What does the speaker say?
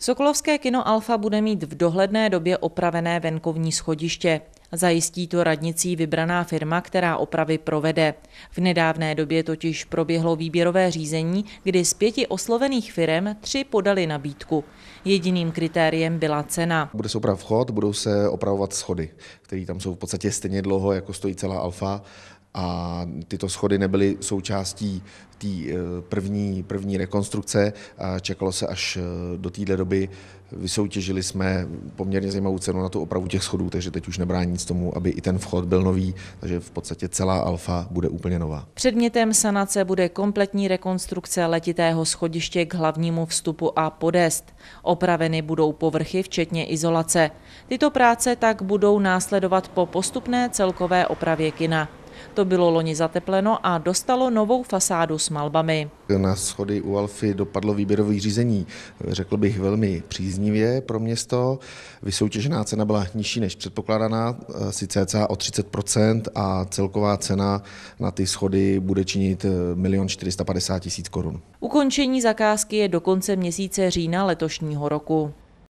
Sokolovské kino Alfa bude mít v dohledné době opravené venkovní schodiště. Zajistí to radnicí vybraná firma, která opravy provede. V nedávné době totiž proběhlo výběrové řízení, kdy z pěti oslovených firm tři podali nabídku. Jediným kritériem byla cena. Bude se opravovat vchod, budou se opravovat schody, které tam jsou v podstatě stejně dlouho, jako stojí celá Alfa a tyto schody nebyly součástí té eh, první, první rekonstrukce a čekalo se až eh, do téhle doby. Vysoutěžili jsme poměrně zajímavou cenu na tu opravu těch schodů, takže teď už nebrání nic tomu, aby i ten vchod byl nový, takže v podstatě celá alfa bude úplně nová. Předmětem sanace bude kompletní rekonstrukce letitého schodiště k hlavnímu vstupu a podest. Opraveny budou povrchy, včetně izolace. Tyto práce tak budou následovat po postupné celkové opravě kina. To bylo loni zatepleno a dostalo novou fasádu s malbami. Na schody u Alfy dopadlo výběrové řízení, řekl bych velmi příznivě pro město. Vysoutěžená cena byla nižší než předpokládaná, sice cca o 30% a celková cena na ty schody bude činit 1 450 000 korun. Ukončení zakázky je do konce měsíce října letošního roku.